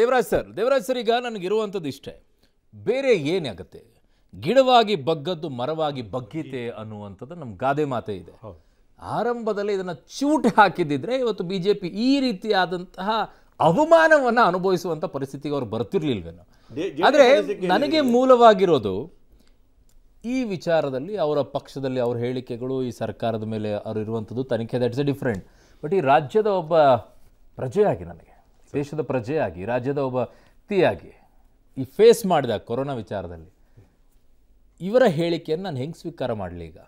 Devaraj sir Devaraj sir ಈಗ ನನಗಿರುವಂಥದ್ದು ಇಷ್ಟೇ ಬೇರೆ ಏನಾಗುತ್ತೆ ಗಿಡವಾಗಿ ಬಗ್ಗದ್ದು ಮರವಾಗಿ ಬಗ್ಗಿತೆ ಅನ್ನುವಂಥದ್ದು ನಮ್ಮ ಗಾದೆ ಮಾತೆ ಇದೆ ಆರಂಭದಲ್ಲಿ ಇದನ್ನು ಚೂಟ್ ಹಾಕಿದ್ದಿದ್ರೆ ಇವತ್ತು ಬಿ ಜೆ ಪಿ ಈ ರೀತಿಯಾದಂತಹ ಅವಮಾನವನ್ನು ಅನುಭವಿಸುವಂಥ ಪರಿಸ್ಥಿತಿಗೆ ಅವ್ರು ಬರ್ತಿರ್ಲಿಲ್ವೇನೋ ಆದರೆ ನನಗೆ ಮೂಲವಾಗಿರೋದು ಈ ವಿಚಾರದಲ್ಲಿ ಅವರ ಪಕ್ಷದಲ್ಲಿ ಅವ್ರ ಹೇಳಿಕೆಗಳು ಈ ಸರ್ಕಾರದ ಮೇಲೆ ಅವರು ಇರುವಂಥದ್ದು ತನಿಖೆ ದಟ್ಸ್ ಎ ಡಿಫ್ರೆಂಟ್ ಬಟ್ ಈ ರಾಜ್ಯದ ಒಬ್ಬ ಪ್ರಜೆಯಾಗಿ ನನಗೆ ದೇಶದ ಪ್ರಜೆಯಾಗಿ ರಾಜ್ಯದ ಒಬ್ಬ ವ್ಯಕ್ತಿಯಾಗಿ ಈ ಫೇಸ್ ಮಾಡಿದ ಕೊರೋನಾ ವಿಚಾರದಲ್ಲಿ ಇವರ ಹೇಳಿಕೆಯನ್ನು ನಾನು ಹೆಂಗೆ ಸ್ವೀಕಾರ ಮಾಡಲಿ ಈಗ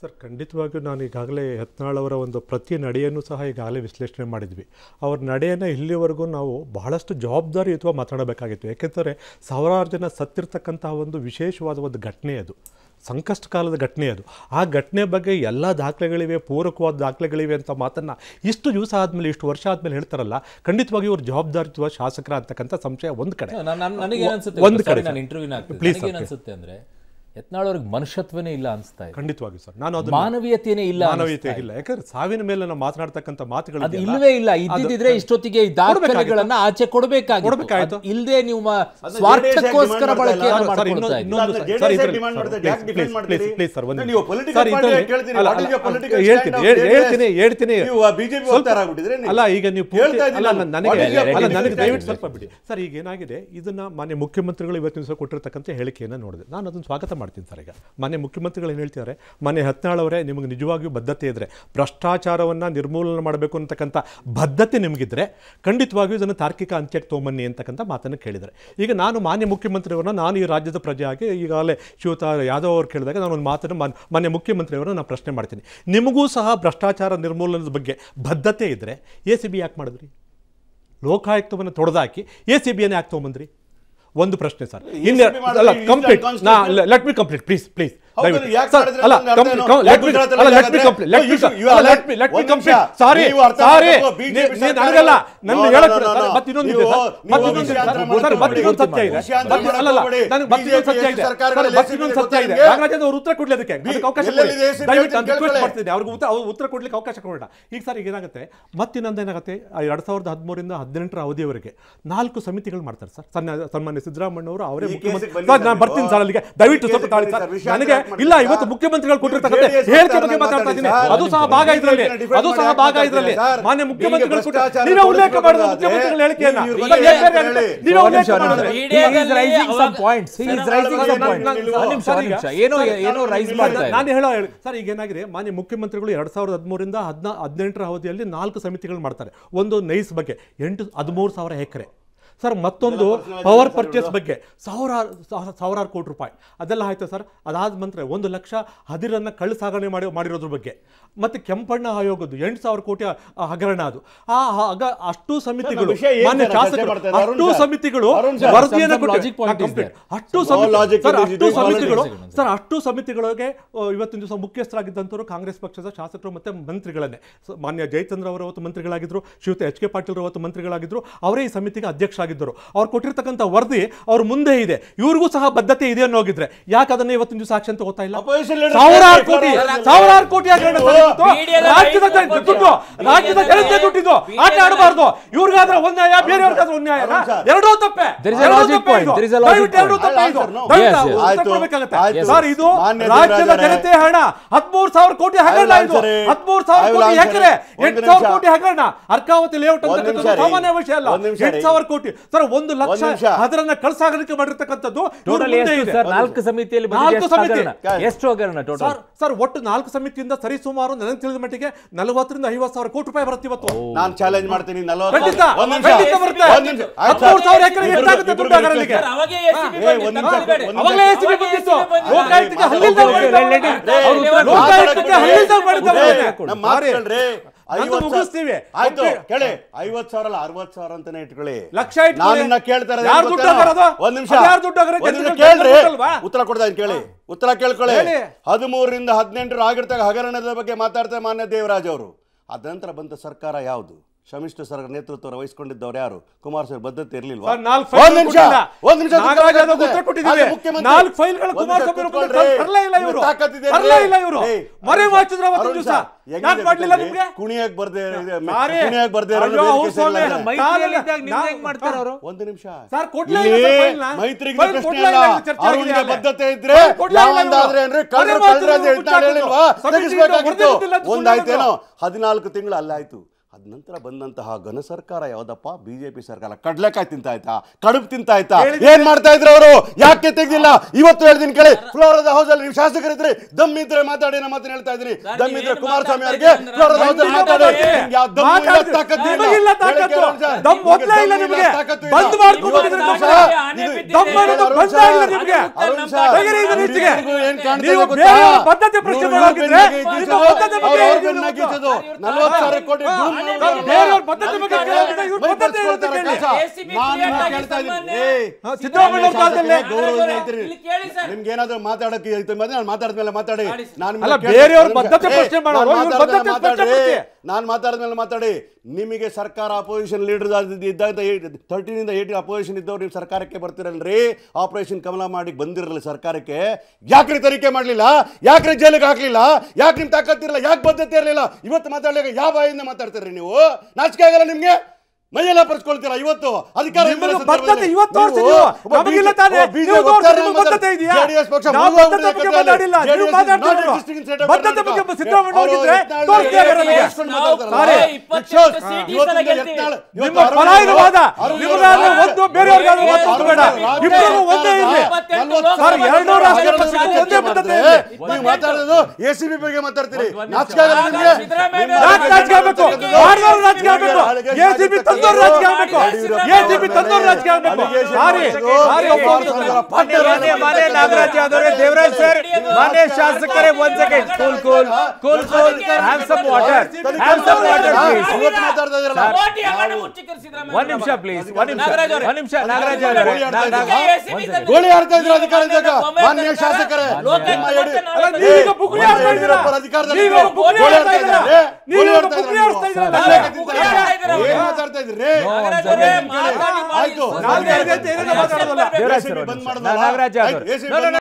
ಸರ್ ಖಂಡಿತವಾಗಿಯೂ ನಾನು ಈಗಾಗಲೇ ಯತ್ನಾಳವರ ಒಂದು ಪ್ರತಿ ನಡೆಯನ್ನು ಸಹ ಈಗಾಗಲೇ ವಿಶ್ಲೇಷಣೆ ಮಾಡಿದ್ವಿ ಅವ್ರ ನಡೆಯನ್ನು ಇಲ್ಲಿವರೆಗೂ ನಾವು ಬಹಳಷ್ಟು ಜವಾಬ್ದಾರಿಯುತವಾಗಿ ಮಾತನಾಡಬೇಕಾಗಿತ್ತು ಯಾಕೆಂದರೆ ಸಾವಿರಾರು ಜನ ಸತ್ತಿರ್ತಕ್ಕಂತಹ ಒಂದು ವಿಶೇಷವಾದ ಒಂದು ಘಟನೆ ಅದು ಸಂಕಷ್ಟ ಕಾಲದ ಘಟನೆ ಅದು ಆ ಘಟನೆ ಬಗ್ಗೆ ಎಲ್ಲ ದಾಖಲೆಗಳಿವೆ ಪೂರಕವಾದ ದಾಖಲೆಗಳಿವೆ ಅಂತ ಮಾತನ್ನು ಇಷ್ಟು ದಿವಸ ಆದಮೇಲೆ ಇಷ್ಟು ವರ್ಷ ಆದಮೇಲೆ ಹೇಳ್ತಾರಲ್ಲ ಖಂಡಿತವಾಗಿ ಇವರು ಜವಾಬ್ದಾರಿತ್ವ ಶಾಸಕರ ಅಂತಕ್ಕಂಥ ಸಂಶಯ ಒಂದು ಕಡೆ ನನಗೆ ಒಂದು ಕಡೆ ಪ್ಲೀಸ್ ಅಂದರೆ ಯತ್ನಾಳವ್ರಿಗೆ ಮನುಷ್ಯತ್ವನೇ ಇಲ್ಲ ಅನಿಸ್ತಾ ಇದೆ ಖಂಡಿತವಾಗಿ ಸರ್ ನಾನು ಅದು ಮಾನವೀಯತೆನೇ ಇಲ್ಲ ಮಾನವೀಯತೆ ಇಲ್ಲ ಯಾಕಂದ್ರೆ ಸಾವಿನ ಮೇಲೆ ನಾವು ಮಾತನಾಡ್ತಕ್ಕಂಥ ಮಾತುಗಳು ಅದು ಇಲ್ಲವೇ ಇಲ್ಲ ಇದ್ದಿದ್ರೆ ಇಷ್ಟೊತ್ತಿಗೆ ದಾಖಲೆಗಳನ್ನ ಆಚೆ ಕೊಡಬೇಕಾಗಿ ಇಲ್ಲದೆ ನೀವು ಸ್ವಾರ್ಥಕ್ಕೋಸ್ಕರ ಬಳಕೆ ಹೇಳ್ತೀನಿ ಹೇಳ್ತೀನಿ ಅಲ್ಲ ಈಗ ನೀವು ನನಗೆ ಅಲ್ಲ ನನಗೆ ದಯವಿಟ್ಟು ಸ್ವಲ್ಪ ಬಿಡಿ ಸರ್ ಈಗ ಏನಾಗಿದೆ ಇದನ್ನ ಮಾನ್ಯ ಮುಖ್ಯಮಂತ್ರಿಗಳು ಇವತ್ತಿನ ಕೊಟ್ಟಿರತಕ್ಕಂತ ಹೇಳಿಕೆಯನ್ನ ನೋಡಿದೆ ನಾನು ಅದನ್ನು ಸ್ವಾಗತ ಮಾಡಿದೆ ಸರ್ ಈಗ ಮನೆ ಮುಖ್ಯಮಂತ್ರಿಗಳು ಏನು ಹೇಳ್ತಿದ್ದಾರೆ ಮನೆ ಹತ್ನಾಳವರೇ ನಿಮಗೆ ನಿಜವಾಗಿಯೂ ಬದ್ಧತೆ ಇದ್ದರೆ ಭ್ರಷ್ಟಾಚಾರವನ್ನು ನಿರ್ಮೂಲನೆ ಮಾಡಬೇಕು ಅಂತಕ್ಕಂಥ ಬದ್ಧತೆ ನಿಮಗಿದ್ದರೆ ಖಂಡಿತವಾಗಿಯೂ ಇದನ್ನು ತಾರ್ಕಿಕ ಅಂತ್ಯಕ್ಕೆ ತೊಗೊಂಬನ್ನಿ ಅಂತಕ್ಕಂಥ ಮಾತನ್ನು ಕೇಳಿದರೆ ಈಗ ನಾನು ಮಾನ್ಯ ಮುಖ್ಯಮಂತ್ರಿಯವರನ್ನ ನಾನು ಈ ರಾಜ್ಯದ ಪ್ರಜೆ ಆಗಿ ಈಗಾಗಲೇ ಶಿವತಾ ಯಾದವ್ ಅವರು ಕೇಳಿದಾಗ ನಾನು ಒಂದು ಮಾತನ್ನು ಮಾನ್ಯ ಮುಖ್ಯಮಂತ್ರಿಯವರನ್ನ ನಾನು ಪ್ರಶ್ನೆ ಮಾಡ್ತೀನಿ ನಿಮಗೂ ಸಹ ಭ್ರಷ್ಟಾಚಾರ ನಿರ್ಮೂಲನದ ಬಗ್ಗೆ ಬದ್ಧತೆ ಇದ್ದರೆ ಎ ಸಿ ಬಿ ಯಾಕೆ ಮಾಡಿದ್ರಿ ಲೋಕಾಯುಕ್ತವನ್ನು ತೊಡೆದಾಕಿ ಎ ಸಿ ಬಿಯನ್ನು ಯಾಕೆ ತೊಗೊಂಬಂದ್ರಿ ಒಂದು ಪ್ರಶ್ನೆ ಸರ್ ಇಲ್ಲಿ let me complete please please ಉತ್ತರ ಕೊಡ್ಲಿ ಅದಕ್ಕೆ ಅವಕಾಶ ಮಾಡ್ತಿದ್ದೆ ಅವ್ರಿಗೆ ಉತ್ತರ ಕೊಡ್ಲಿಕ್ಕೆ ಅವಕಾಶ ಕೊಡೋಣ ಈಗ ಸರ್ ಈಗ ಏನಾಗುತ್ತೆ ಮತ್ತಿನ್ನೊಂದು ಏನಾಗುತ್ತೆ ಎರಡ್ ಸಾವಿರದ ಹದಿಮೂರಿಂದ ಹದಿನೆಂಟರ ಅವಧಿಯವರೆಗೆ ನಾಲ್ಕು ಸಮಿತಿಗಳು ಮಾಡ್ತಾರೆ ಸರ್ ಸನ್ಮಾನ್ಯ ಸಿದ್ದರಾಮಯ್ಯ ಅವರೇ ಮುಖ್ಯಮಂತ್ರಿ ನಾನು ಬರ್ತೀನಿ ಸರ್ ಅಲ್ಲಿಗೆ ದಯವಿಟ್ಟು ಸ್ವಲ್ಪ ತಾಳಿ ಸರ್ ನನಗೆ ಇಲ್ಲ ಇವತ್ತು ಮುಖ್ಯಮಂತ್ರಿಗಳು ಕೊಟ್ಟಿರ್ತಕ್ಕಂಥ ಹೇಳಿಕೆ ಬಗ್ಗೆ ಮಾತಾಡ್ತಾ ಇದ್ದೀನಿ ಅದು ಸಹ ಭಾಗ ಇದರಲ್ಲಿ ಅದು ಸಹ ಭಾಗ ಇದ್ರಲ್ಲಿ ಮಾನ್ಯ ಮುಖ್ಯಮಂತ್ರಿಗಳು ನೀವೇ ಉಲ್ಲೇಖ ಮಾಡಿದ ಮುಖ್ಯಮಂತ್ರಿಗಳ ಹೇಳಿಕೆಯನ್ನ ನೀವೇ ಉಲ್ಲೇಖ ಮಾಡಿದ್ರೆ ಏನೋ ರೈಸ್ ಮಾಡ್ತಾರೆ ನಾನು ಹೇಳೋ ಹೇಳಿ ಸರ್ ಈಗ ಏನಾಗಿದೆ ಮಾನ್ಯ ಮುಖ್ಯಮಂತ್ರಿಗಳು ಎರಡ್ ಸಾವಿರದ ಹದಿಮೂರರಿಂದ ಹದಿನಾ ಹದಿನೆಂಟರ ಅವಧಿಯಲ್ಲಿ ನಾಲ್ಕು ಸಮಿತಿಗಳು ಮಾಡ್ತಾರೆ ಒಂದು ನೈಸ್ ಬಗ್ಗೆ ಎಂಟು ಹದಿಮೂರು ಸಾವಿರ ಎಕರೆ ಸರ್ ಮತ್ತೊಂದು ಪವರ್ ಪರ್ಚೇಸ್ ಬಗ್ಗೆ ಸಾವಿರಾರು ಸಾವಿರಾರು ಕೋಟಿ ರೂಪಾಯಿ ಅದೆಲ್ಲ ಆಯ್ತು ಸರ್ ಅದಾದ ನಂತರ ಒಂದು ಲಕ್ಷ ಹದಿರನ್ನು ಕಳ್ಳು ಸಾಗಣೆ ಮಾಡಿ ಮಾಡಿರೋದ್ರ ಬಗ್ಗೆ ಮತ್ತು ಕೆಂಪಣ್ಣ ಆಯೋಗದ್ದು ಎಂಟು ಸಾವಿರ ಕೋಟಿ ಹಗರಣ ಅದು ಆ ಅಷ್ಟು ಸಮಿತಿಗಳು ಮಾನ್ಯ ಶಾಸಕರು ಅಷ್ಟು ಸಮಿತಿಗಳು ಅಷ್ಟು ಸರ್ ಅಷ್ಟು ಸಮಿತಿಗಳು ಸರ್ ಅಷ್ಟು ಸಮಿತಿಗಳಿಗೆ ಇವತ್ತಿನ ದಿವಸ ಮುಖ್ಯಸ್ಥರಾಗಿದ್ದಂಥವ್ರು ಕಾಂಗ್ರೆಸ್ ಪಕ್ಷದ ಶಾಸಕರು ಮತ್ತು ಮಂತ್ರಿಗಳನ್ನೇ ಮಾನ್ಯ ಜಯಚಂದ್ರ ಅವರು ಅವತ್ತು ಮಂತ್ರಿಗಳಾಗಿದ್ದರು ಶಿವತೆ ಎಚ್ ಕೆ ಪಾಟೀಲ್ ಅವತ್ತು ಮಂತ್ರಿಗಳಾಗಿದ್ದರು ಅವರೇ ಈ ಸಮಿತಿಗೆ ಅಧ್ಯಕ್ಷ ಶಾಸಕರಾಗಿದ್ದರು ಅವ್ರು ಕೊಟ್ಟಿರ್ತಕ್ಕಂಥ ವರದಿ ಅವ್ರ ಮುಂದೆ ಇದೆ ಇವ್ರಿಗೂ ಸಹ ಬದ್ಧತೆ ಇದೆ ಅನ್ನೋಗಿದ್ರೆ ಯಾಕೆ ಅದನ್ನ ಇವತ್ತಿನ ದಿವಸ ಸಾಕ್ಷಿ ಅಂತ ಗೊತ್ತಾ ಇಲ್ಲ ಸಾವಿರಾರು ಕೋಟಿ ಸಾವಿರಾರು ಕೋಟಿ ರಾಜ್ಯದ ದುಡ್ಡು ರಾಜ್ಯದ ಜನತೆ ಇದು ರಾಜ್ಯದ ಜನತೆ ಹಣ ಕೋಟಿ ಕೋಟಿ ಅರ್ಕಾವತಿ ಲೇಔಟ್ ಸಾಮಾನ್ಯ ವಿಷಯ ಅಲ್ಲ ಎಂಟು ಸಾವಿರ ಕೋಟಿ ಸರ್ ಒಂದು ಲಕ್ಷ ಅದರನ್ನ ಕಳ್ಸಾಗಲಿಕ್ಕೆ ಮಾಡಿರ್ತಕ್ಕಂಥದ್ದು ನಾಲ್ಕು ಸಮಿತಿಯಲ್ಲಿ ನಾಲ್ಕು ಸಮಿತಿ ಎಷ್ಟು ಹಗರಣ ಟೋಟಲ್ ಸರ್ ಒಟ್ಟು ನಾಲ್ಕು ಸಮಿತಿಯಿಂದ ಸರಿ ಸುಮಾರು ನನಗೆ ತಿಳಿದ ಮಟ್ಟಿಗೆ ನಲವತ್ತರಿಂದ ಐವತ್ತು ಸಾವಿರ ಕೋಟಿ ರೂಪಾಯಿ ಬರುತ್ತೆ ಇವತ್ತು ನಾನು ಚಾಲೆಂಜ್ ಮಾಡ್ತೀನಿ ಲೋಕಾಯುಕ್ತಕ್ಕೆ ಹಲ್ಲಿಲ್ದಾಗ ಮಾಡಿದ್ದಾರೆ ಮುಗಿಸ್ತೀವಿ ಆಯ್ತು ಕೇಳಿ ಐವತ್ ಸಾವಿರ ಅಲ್ಲ ಅರವತ್ ಸಾವಿರ ಅಂತಾನೆ ಇಟ್ಕೊಳ್ಳಿ ಲಕ್ಷ ಕೇಳ್ತಾರೆ ಒಂದ್ ನಿಮಿಷ ಕೇಳ್ರಿ ಉತ್ತರ ಕೊಡ್ತಾ ಕೇಳಿ ಉತ್ತರ ಕೇಳ್ಕೊಳ್ಳಿ ಹದಿಮೂರರಿಂದ ಹದಿನೆಂಟರು ಆಗಿರ್ತಾಗ ಹಗರಣದ ಬಗ್ಗೆ ಮಾತಾಡ್ತಾರೆ ಮಾನ್ಯ ದೇವರಾಜ್ ಅವರು ಅದ ನಂತರ ಬಂದ ಸರ್ಕಾರ ಯಾವುದು ಶಮಿಷ್ಠ ಸರ್ ನೇತೃತ್ವ ವಹಿಸಿಕೊಂಡಿದ್ದವರು ಯಾರು ಕುಮಾರಸ್ವಾಮಿ ಬದ್ಧತೆ ಇರ್ಲಿಲ್ಲ ಕುಣಿಯಾಗಿ ಕುಣಿಯಾಗಿ ಬರ್ದೇ ಇದ್ರೆ ಒಂದಾಯ್ತೇನೋ ಹದಿನಾಲ್ಕು ತಿಂಗಳು ಅಲ್ಲಾಯ್ತು ಅದ ನಂತರ ಬಂದಂತಹ ಘನ ಸರ್ಕಾರ ಯಾವ್ದಪ್ಪ ಬಿಜೆಪಿ ಸರ್ಕಾರ ಕಡ್ಲೇಕಾಯ್ ತಿಂತ ಆಯ್ತಾ ಕಡುಬು ತಿಂತ ಆಯ್ತಾ ಏನ್ ಮಾಡ್ತಾ ಇದ್ರು ಅವರು ಯಾಕೆ ತೆಗ್ದಿಲ್ಲ ಇವತ್ತು ಹೇಳ್ತೀನಿ ಕೇಳಿ ಫ್ಲೋರದ ಹೌಸ್ ಅಲ್ಲಿ ನೀವು ಶಾಸಕರಿದ್ರೆ ದಮ್ ಇದ್ರೆ ಮಾತಾಡಿ ನಮ್ಮ ಮಾತನ್ನ ಹೇಳ್ತಾ ಇದ್ರಿ ದಮ್ ಇದ್ರೆ ಕುಮಾರಸ್ವಾಮಿ ಅವರಿಗೆ ಪದ್ಧತಿ ಪ್ರಶ್ನೆ ಕೋಟಿ ನಿಮ್ಗೆ ಏನಾದ್ರೂ ಮಾತಾಡಕ್ಕೆ ನಾನು ಮಾತಾಡಿದ್ಮೇಲೆ ಮಾತಾಡಿ ನಾನು ಮಾತಾಡಿದ್ಮೇಲೆ ಮಾತಾಡಿ ನಿಮಗೆ ಸರ್ಕಾರ ಆಪೋಸಿಷನ್ ಲೀಡರ್ ತರ್ಟೀನ್ ಇಂದ ಏಟಿ ಅಪೋಸಿಷನ್ ಇದ್ದವ್ರು ನೀವು ಸರ್ಕಾರಕ್ಕೆ ಬರ್ತಿರಲ್ರಿ ಆಪರೇಷನ್ ಕಮಲ ಮಾಡಿ ಬಂದಿರಲ್ಲ ಸರ್ಕಾರಕ್ಕೆ ಯಾಕ್ರಿ ತನಿಖೆ ಮಾಡಲಿಲ್ಲ ಯಾಕ್ರಿ ಜೈಲಿಗೆ ಹಾಕ್ಲಿಲ್ಲ ಯಾಕೆ ನಿಮ್ ತಾಕತ್ತಿರಲಿಲ್ಲ ಯಾಕೆ ಬದ್ಧತೆ ಇರಲಿಲ್ಲ ಇವತ್ತು ಮಾತಾಡಲಿಕ್ಕೆ ಯಾವ ಬಾಯಿಂದ ಮಾತಾಡ್ತಾರೆ ನೀವು ನಾಚಿಕೆ ಆಗಲ್ಲ ನಿಮ್ಗೆ ಮೈಯೆಲ್ಲ ಪರ್ಸ್ಕೊಳ್ತೀರಾ ಇವತ್ತು ಅಧಿಕಾರ ಮಾತಾಡೋದು ಎ ಬಿ ಬಗ್ಗೆ ಮಾತಾಡ್ತೀರಿ तंदूर राज क्या में को ये जीपी तंदूर राज क्या में को आरे आरे ओपन पंडे राने माने नागराज यादवरे देवराज सर माने शास्त्र करे one second cool cool cool cool have some water have some water please one निम्न प्लीज वन निम्न वन निम्न नागराज यादव गोली आरते इधर अधिकार देगा माने शास्त्र करे लोकेंद्र अलग ಆಯ್ತು ನಾಲ್ಕನೇ